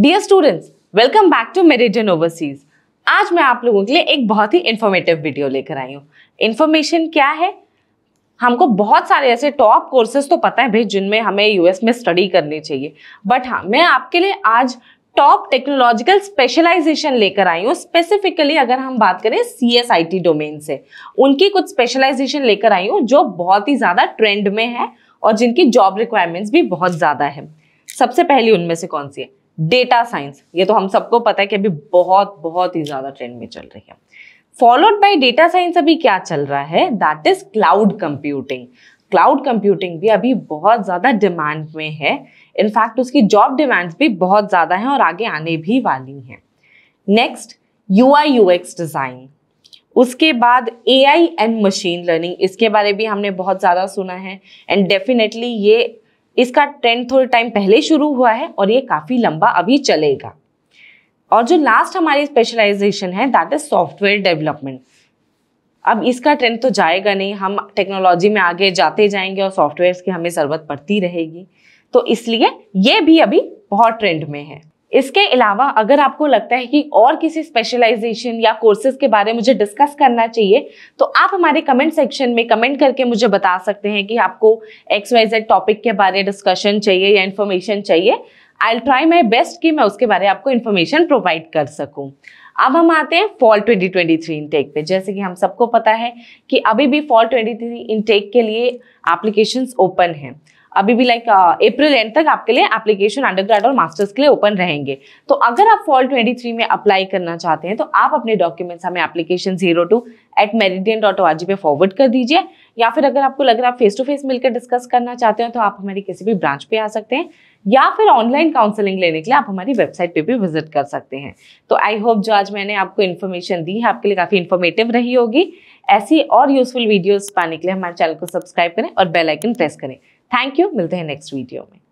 dear students welcome back to Meridian Overseas आज मैं आप लोगों के लिए एक बहुत ही इन्फॉर्मेटिव वीडियो लेकर आई हूँ इन्फॉर्मेशन क्या है हमको बहुत सारे ऐसे टॉप कोर्सेज तो पता है भाई जिनमें हमें यूएस में स्टडी करनी चाहिए बट हाँ मैं आपके लिए आज टॉप टेक्नोलॉजिकल स्पेशलाइजेशन लेकर आई हूँ स्पेसिफिकली अगर हम बात करें C S I T domain से उनकी कुछ स्पेशलाइजेशन लेकर आई हूँ जो बहुत ही ज़्यादा ट्रेंड में है और जिनकी जॉब रिक्वायरमेंट्स भी बहुत ज़्यादा है सबसे पहली उनमें से कौन सी है डेटा साइंस ये तो हम सबको पता है कि अभी बहुत बहुत ही ज़्यादा ट्रेंड में चल रही है फॉलोड बाय डेटा साइंस अभी क्या चल रहा है that is cloud computing cloud computing भी अभी बहुत ज़्यादा डिमांड में है इनफैक्ट उसकी जॉब डिमांड्स भी बहुत ज़्यादा हैं और आगे आने भी वाली हैं next U I U X design उसके बाद A I and machine learning इसके बारे भी हमने बहुत ज़्यादा सुना है एंड डेफिनेटली ये इसका ट्रेंड थोड़े टाइम पहले शुरू हुआ है और ये काफ़ी लंबा अभी चलेगा और जो लास्ट हमारी स्पेशलाइजेशन है दैट इज सॉफ्टवेयर डेवलपमेंट अब इसका ट्रेंड तो जाएगा नहीं हम टेक्नोलॉजी में आगे जाते जाएंगे और सॉफ्टवेयर की हमें ज़रूरत पड़ती रहेगी तो इसलिए ये भी अभी बहुत ट्रेंड में है इसके अलावा अगर आपको लगता है कि और किसी स्पेशलाइजेशन या कोर्सेज के बारे में मुझे डिस्कस करना चाहिए तो आप हमारे कमेंट सेक्शन में कमेंट करके मुझे बता सकते हैं कि आपको एक्स वाई जेड टॉपिक के बारे डिस्कशन चाहिए या इन्फॉर्मेशन चाहिए आई ट्राई माई बेस्ट कि मैं उसके बारे में आपको इन्फॉर्मेशन प्रोवाइड कर सकूँ अब हम आते हैं फॉल 2023 इनटेक पे जैसे कि हम सबको पता है कि अभी भी फॉल 2023 इनटेक के लिए एप्लीकेशंस ओपन हैं अभी भी लाइक अप्रैल एंड तक आपके लिए एप्लीकेशन अंडरग्रेड और मास्टर्स के लिए ओपन रहेंगे तो अगर आप फॉल 23 में अप्लाई करना चाहते हैं तो आप अपने डॉक्यूमेंट्स हमें application zero two eight Meridian dot O पे फॉरवर्ड कर दीजिए या फिर अगर आपको लग रहा है फेस टू फेस मिलकर डिस्कस करना चाहते हैं तो आप हमारी किसी भी ब्रांच पे आ सकते हैं या फिर ऑनलाइन काउंसलिंग लेने के लिए आप हमारी वेबसाइट पे भी विजिट कर सकते हैं तो आई होप जो आज मैंने आपको इन्फॉर्मेशन दी है आपके लिए काफ़ी इन्फॉर्मेटिव रही होगी ऐसी और यूजफुल वीडियोस पाने के लिए हमारे चैनल को सब्सक्राइब करें और बेल आइकन प्रेस करें थैंक यू मिलते हैं नेक्स्ट वीडियो में